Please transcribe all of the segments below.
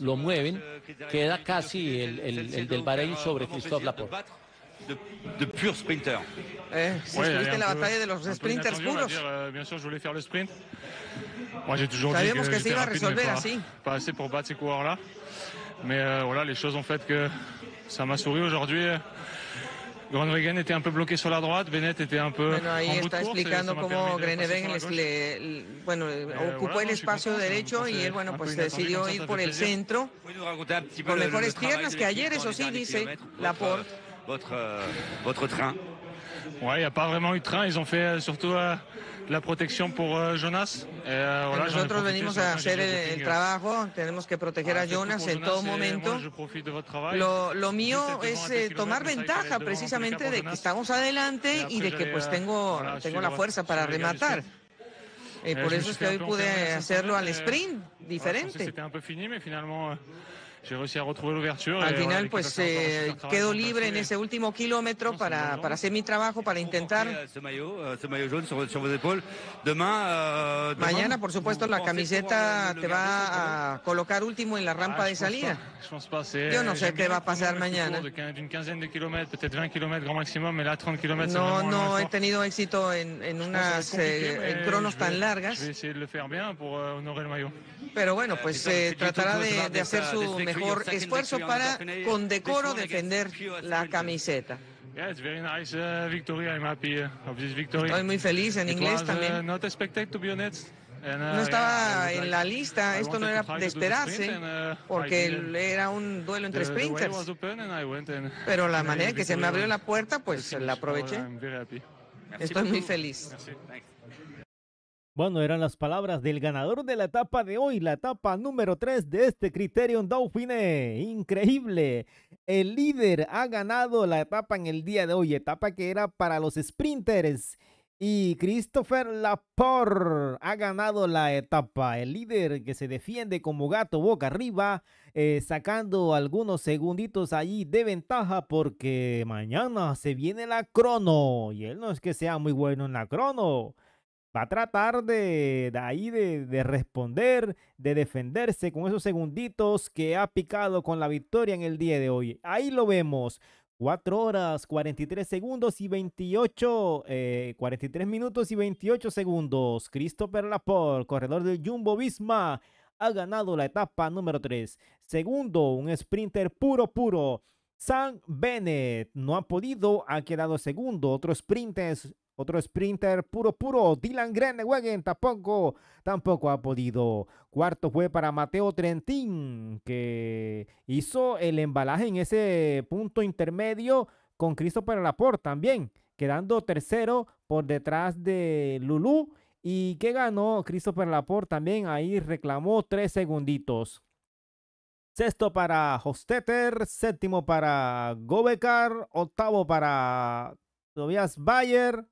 lo mueven, queda casi el, el, el del Bahrein sobre Christophe Laporte. De, de, pur sprinter. Eh, si sí, la batalla de los sprinters puros. Euh, bien sûr, je voulais faire le sprint. Moi, j'ai toujours Sabíamos dit que, que se iba a resolver así. Pas assez pour battre ces coureurs-là. Mais euh, voilà, les choses ont fait que ça m'a souri aujourd'hui. Euh, Groenewegen était un peu bloqué sur la droite, Bennett était un peu. Bueno, ahí en está bout explicando cómo Greneven le, bueno, eh, ocupó el espacio derecho y él, bueno, pues decidió ir por el centro. Con mejores piernas que ayer, eso sí, dice Laporte. Votre, euh, votre train. Ouais, il euh, euh, euh, n'y a pas vraiment eu la protección por Jonas. nosotros venimos a hacer el, trabajo, tenemos que proteger a ah, Jonas en todo momento. Lo, mío es eh, tomar ventaja precisamente de que estamos adelante y de que pues tengo, tengo la fuerza para rematar. Eh, por eso es que hoy pude hacerlo al sprint diferente. Al final, pues quedó eh, quedo libre en ese último kilómetro para, para hacer mi trabajo, para intentar. Eh, eh, mañana, por supuesto, la camiseta te va a colocar último en la rampa ah, de salida. Yo no sé qué va a pasar mañana. No, no he tenido éxito en, en unas cronos tan largas. Pero bueno, pues tratará de, de hacer su este mejor esfuerzo para con decoro defender la camiseta. Estoy muy feliz en inglés uh, también. No uh, estaba en la lista, esto no era de esperarse, uh, porque era un duelo entre sprinters. Pero la manera que se me abrió la puerta, pues la aproveché. Estoy muy feliz. Bueno, eran las palabras del ganador de la etapa de hoy, la etapa número 3 de este Criterion Dauphine. Increíble. El líder ha ganado la etapa en el día de hoy, etapa que era para los sprinters. Y Christopher Laporte ha ganado la etapa. El líder que se defiende como gato boca arriba, eh, sacando algunos segunditos allí de ventaja porque mañana se viene la crono. Y él no es que sea muy bueno en la crono va a tratar de, ahí de, responder, de defenderse con esos segunditos que ha picado con la victoria en el día de hoy. Ahí lo vemos. 4 horas 43 segundos y 28, 43 eh, minutos y 28 segundos. Christopher Laporte, corredor del Jumbo Visma, ha ganado la etapa número 3. Segundo, un sprinter puro, puro. Sam Bennett no ha podido, ha quedado segundo. Otro sprinter, otro sprinter puro puro, Dylan Grenewegen tampoco, tampoco ha podido. Cuarto fue para Mateo Trentín, que hizo el embalaje en ese punto intermedio con Christopher Laporte también, quedando tercero por detrás de Lulú. ¿Y que ganó Christopher Laporte también? Ahí reclamó tres segunditos. Sexto para Hostetter, séptimo para Gobekar. octavo para Tobias Bayer,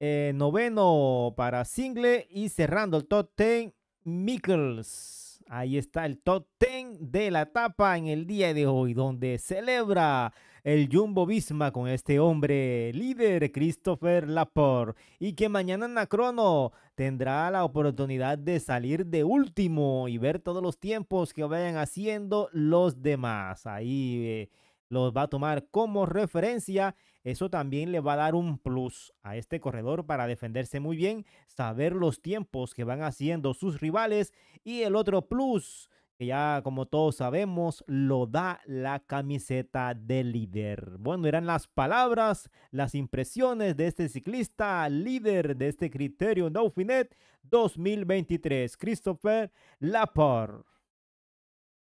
eh, noveno para Single y cerrando el top 10, Mikkels. Ahí está el top 10 de la etapa en el día de hoy, donde celebra el Jumbo Visma con este hombre líder, Christopher Laporte, y que mañana en crono tendrá la oportunidad de salir de último y ver todos los tiempos que vayan haciendo los demás. Ahí eh, los va a tomar como referencia eso también le va a dar un plus a este corredor para defenderse muy bien, saber los tiempos que van haciendo sus rivales y el otro plus que ya como todos sabemos lo da la camiseta de líder. Bueno, eran las palabras, las impresiones de este ciclista líder de este criterio Dauphinet 2023, Christopher Laporte.